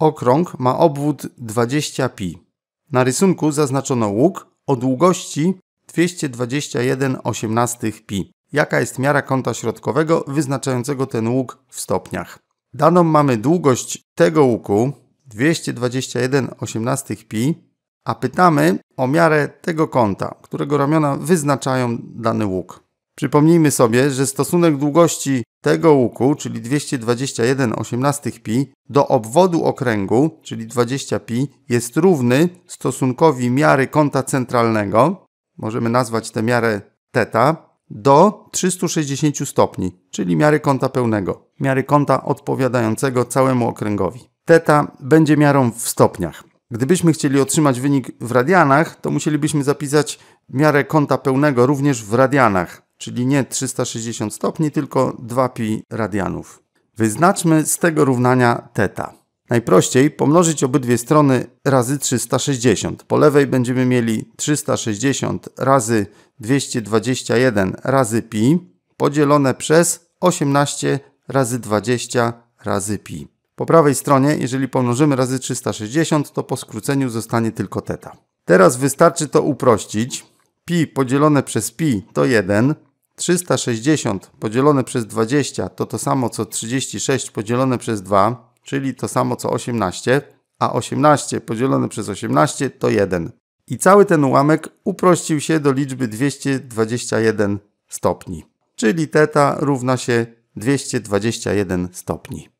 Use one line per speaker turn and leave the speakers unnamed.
Okrąg ma obwód 20 pi. Na rysunku zaznaczono łuk o długości 221,18 pi. Jaka jest miara kąta środkowego wyznaczającego ten łuk w stopniach? Daną mamy długość tego łuku 221,18 pi, a pytamy o miarę tego kąta, którego ramiona wyznaczają dany łuk. Przypomnijmy sobie, że stosunek długości tego łuku, czyli 221,18 pi, do obwodu okręgu, czyli 20 pi, jest równy stosunkowi miary kąta centralnego, możemy nazwać tę miarę θ, do 360 stopni, czyli miary kąta pełnego, miary kąta odpowiadającego całemu okręgowi. Teta będzie miarą w stopniach. Gdybyśmy chcieli otrzymać wynik w radianach, to musielibyśmy zapisać miarę kąta pełnego również w radianach, czyli nie 360 stopni, tylko 2pi radianów. Wyznaczmy z tego równania θ. Najprościej pomnożyć obydwie strony razy 360. Po lewej będziemy mieli 360 razy 221 razy pi podzielone przez 18 razy 20 razy pi. Po prawej stronie, jeżeli pomnożymy razy 360, to po skróceniu zostanie tylko θ. Teraz wystarczy to uprościć. Pi podzielone przez pi to 1, 360 podzielone przez 20 to to samo co 36 podzielone przez 2, czyli to samo co 18, a 18 podzielone przez 18 to 1. I cały ten ułamek uprościł się do liczby 221 stopni, czyli teta równa się 221 stopni.